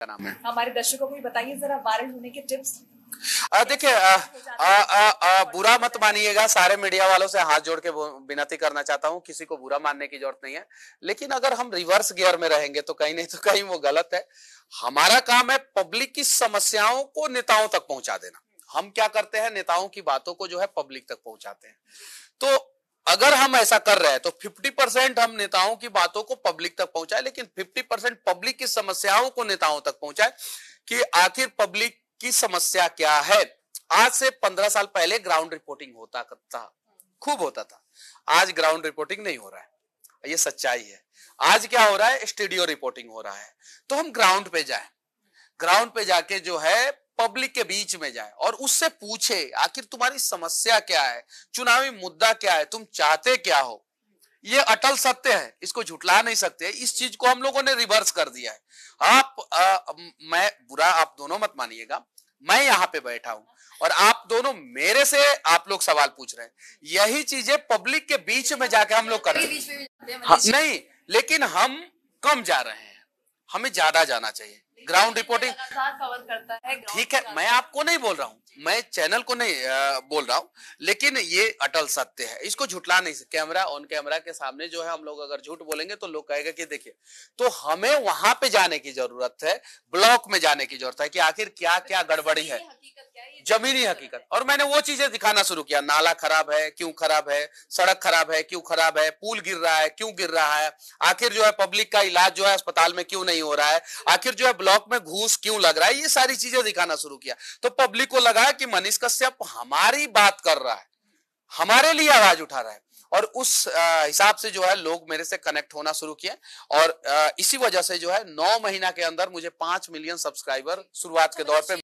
का नाम है हमारे दर्शकों को भी बताइए जरा वायरल होने के टिप्स देखिए बुरा मत मानिएगा सारे मीडिया वालों से हाथ जोड़ के विनती करना चाहता हूँ किसी को बुरा मानने की जरूरत नहीं है लेकिन अगर हम रिवर्स गियर में रहेंगे तो कहीं नहीं तो कहीं वो गलत है हमारा काम है पब्लिक की समस्याओं को नेताओं तक पहुंचा देना हम क्या करते हैं नेताओं की बातों को जो है पब्लिक तक पहुंचाते हैं तो अगर हम ऐसा कर रहे हैं तो 50 परसेंट हम नेताओं की बातों को पब्लिक तक पहुंचाए लेकिन 50 परसेंट पब्लिक की समस्याओं को नेताओं तक पहुंचाए कि आखिर पब्लिक की समस्या क्या है आज से 15 साल पहले ग्राउंड रिपोर्टिंग होता था खूब होता था आज ग्राउंड रिपोर्टिंग नहीं हो रहा है ये सच्चाई है आज क्या हो रहा है स्टूडियो रिपोर्टिंग हो रहा है तो हम ग्राउंड पे जाए ग्राउंड पे जाके जो है पब्लिक के बीच में जाए और उससे पूछे आखिर तुम्हारी समस्या क्या है चुनावी मुद्दा क्या है तुम चाहते क्या हो ये अटल सत्य है इसको झुटला नहीं सकते इस चीज को हम लोगों ने रिवर्स कर दिया है आप आ, मैं बुरा आप दोनों मत मानिएगा मैं यहाँ पे बैठा हूं और आप दोनों मेरे से आप लोग सवाल पूछ रहे हैं यही चीजें पब्लिक के बीच में जाके हम लोग कर रहे हैं मतलब हाँ, नहीं लेकिन हम कम जा रहे हैं हमें ज्यादा जाना चाहिए ग्राउंड रिपोर्टिंग ठीक है मैं आपको नहीं बोल रहा हूँ मैं चैनल को नहीं आ, बोल रहा हूँ लेकिन ये अटल सत्य है इसको झूठला नहीं कैमरा ऑन कैमरा के सामने जो है हम लोग अगर झूठ बोलेंगे तो लोग कहेगा कि देखिए तो हमें वहां पे जाने की जरूरत है ब्लॉक में जाने की जरूरत है कि आखिर क्या क्या गड़बड़ी तो है जमीनी हकीकत और मैंने वो चीजें दिखाना शुरू किया नाला खराब है क्यों खराब है सड़क खराब है क्यों खराब है पुल गिर रहा है क्यों गिर रहा है आखिर जो है पब्लिक का इलाज जो है अस्पताल में क्यों नहीं हो रहा है आखिर जो है ब्लॉक में घूस क्यों लग रहा है ये सारी चीजें दिखाना शुरू किया तो पब्लिक को लगा कि मनीष कश्यप हमारी बात कर रहा है हमारे लिए आवाज उठा रहा है और उस हिसाब से जो है लोग मेरे से कनेक्ट होना शुरू किए और इसी वजह से जो है नौ महीना के अंदर मुझे पांच मिलियन सब्सक्राइबर शुरुआत के दौर पे